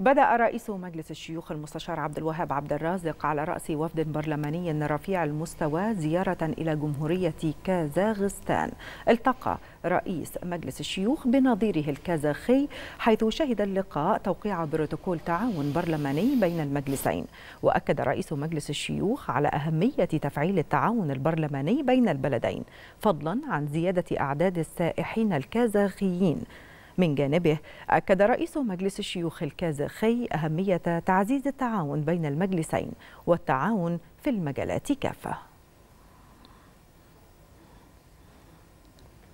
بدأ رئيس مجلس الشيوخ المستشار عبد الوهاب عبد الرازق على رأس وفد برلماني رفيع المستوى زيارة إلى جمهورية كازاغستان التقى رئيس مجلس الشيوخ بنظيره الكازاخي حيث شهد اللقاء توقيع بروتوكول تعاون برلماني بين المجلسين وأكد رئيس مجلس الشيوخ على أهمية تفعيل التعاون البرلماني بين البلدين فضلا عن زيادة أعداد السائحين الكازاخيين من جانبه أكد رئيس مجلس الشيوخ الكازاخي أهمية تعزيز التعاون بين المجلسين والتعاون في المجالات كافة